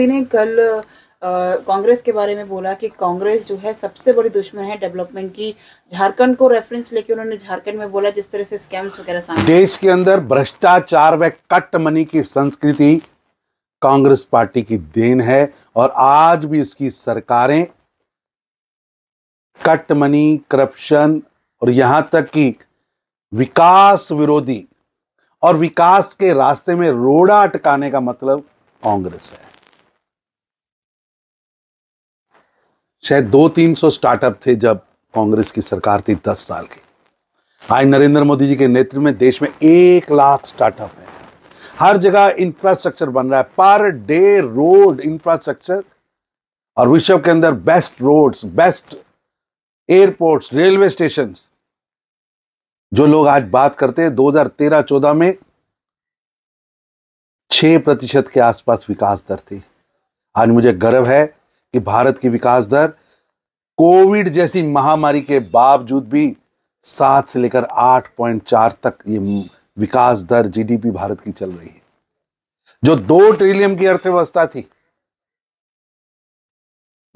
मोदी ने कल कांग्रेस के बारे में बोला कि कांग्रेस जो है सबसे बड़ी दुश्मन है डेवलपमेंट की झारखंड को रेफरेंस लेके उन्होंने झारखंड में बोला जिस तरह से स्कैम्स वगैरह सामने देश के अंदर भ्रष्टाचार व कट मनी की संस्कृति कांग्रेस पार्टी की देन है और आज भी इसकी सरकारें कट मनी करप्शन और यहां तक कि विकास विरोधी और विकास के रास्ते में रोड़ा अटकाने का मतलब कांग्रेस है शायद दो तीन सौ स्टार्टअप थे जब कांग्रेस की सरकार थी दस साल की आज नरेंद्र मोदी जी के नेतृत्व में देश में एक लाख स्टार्टअप हैं हर जगह इंफ्रास्ट्रक्चर बन रहा है पर डे रोड इंफ्रास्ट्रक्चर और विश्व के अंदर best roads best airports railway station जो लोग आज बात करते हैं 2013-14 में 6 प्रतिशत के आसपास विकास दर थी आज मुझे गर्व है कि भारत की विकास दर कोविड जैसी महामारी के बावजूद भी सात से लेकर आठ पॉइंट चार तक ये विकास दर जीडीपी भारत की चल रही है जो दो ट्रिलियन की अर्थव्यवस्था थी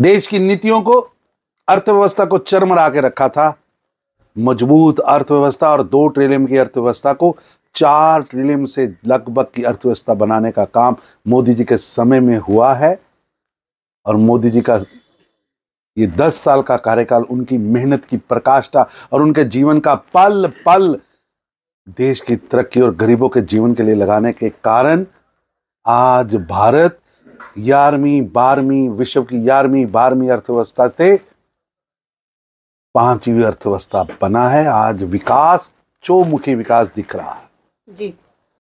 देश की नीतियों को अर्थव्यवस्था को चरमरा के रखा था मजबूत अर्थव्यवस्था और दो ट्रिलियन की अर्थव्यवस्था को चार ट्रिलियन से लगभग की अर्थव्यवस्था बनाने का काम मोदी जी के समय में हुआ है और मोदी जी का ये दस साल का कार्यकाल उनकी मेहनत की प्रकाष्ठा और उनके जीवन का पल पल देश की तरक्की और गरीबों के जीवन के लिए लगाने के कारण आज भारत ग्यारहवीं बारहवीं विश्व की ग्यारहवीं बारहवीं अर्थव्यवस्था से पांचवी अर्थव्यवस्था बना है आज विकास चौमुखी विकास दिख रहा है जी